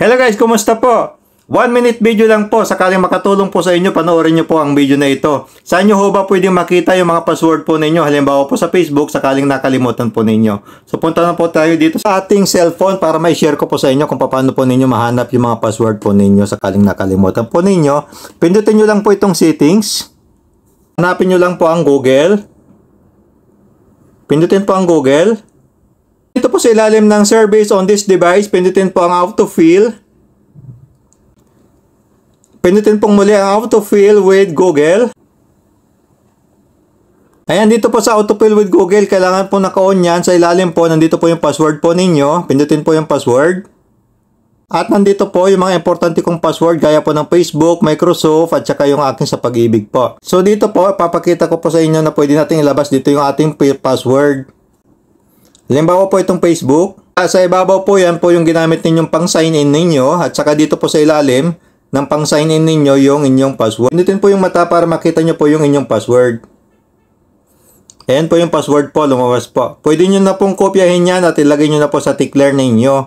Hello guys, kumusta po? 1 minute video lang po, sakaling makatulong po sa inyo, panoorin nyo po ang video na ito. Saan nyo ho ba pwedeng makita yung mga password po ninyo? Halimbawa po sa Facebook, sakaling nakalimutan po ninyo. So punta na po tayo dito sa ating cellphone para may share ko po sa inyo kung paano po ninyo mahanap yung mga password po ninyo sakaling nakalimutan po ninyo. Pindutin nyo lang po itong settings. Hanapin nyo lang po ang Google. Pindutin po ang Google. Ito po sa ilalim ng surveys on this device, pindutin po ang autofill. Pindutin pong muli ang autofill with Google. Ayan, dito po sa autofill with Google, kailangan po naka-on yan. Sa ilalim po, nandito po yung password po ninyo. Pindutin po yung password. At nandito po yung mga importante kong password gaya po ng Facebook, Microsoft at saka yung akin sa pag-ibig po. So dito po, papakita ko po sa inyo na pwede natin ilabas dito yung ating password. Halimbawa po itong Facebook. Ah, sa ibabaw po yan po yung ginamit ninyong pang sign in ninyo at saka dito po sa ilalim ng pang sign in ninyo yung inyong password. Pindutin po yung mata para makita nyo po yung inyong password. Ayan po yung password po, lumabas po. Pwede nyo na pong kopyahin yan at ilagay nyo na po sa tickler ninyo.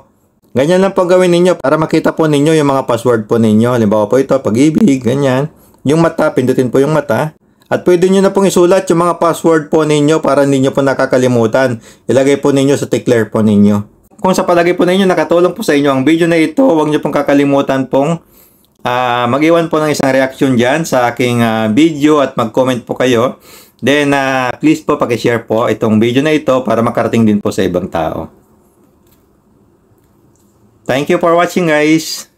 Ganyan lang po gawin ninyo para makita po ninyo yung mga password po ninyo. Halimbawa po ito, pag-ibig, ganyan. Yung mata, pindutin po yung mata. At pwede nyo na pong isulat yung mga password po ninyo para hindi nyo po nakakalimutan. Ilagay po ninyo sa tickler po ninyo. Kung sa palagay po ninyo nakatulong po sa inyo ang video na ito, huwag nyo pong kakalimutan pong uh, mag-iwan po ng isang reaction dyan sa aking uh, video at mag-comment po kayo. Then uh, please po pakishare po itong video na ito para makarating din po sa ibang tao. Thank you for watching guys.